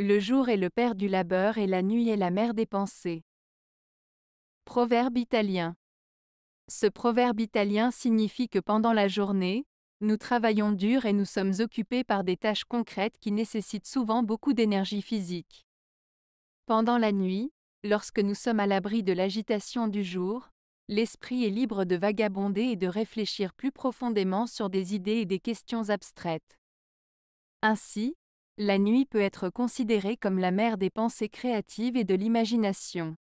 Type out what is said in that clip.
Le jour est le père du labeur et la nuit est la mère des pensées. Proverbe italien. Ce proverbe italien signifie que pendant la journée, nous travaillons dur et nous sommes occupés par des tâches concrètes qui nécessitent souvent beaucoup d'énergie physique. Pendant la nuit, lorsque nous sommes à l'abri de l'agitation du jour, l'esprit est libre de vagabonder et de réfléchir plus profondément sur des idées et des questions abstraites. Ainsi, la nuit peut être considérée comme la mère des pensées créatives et de l'imagination.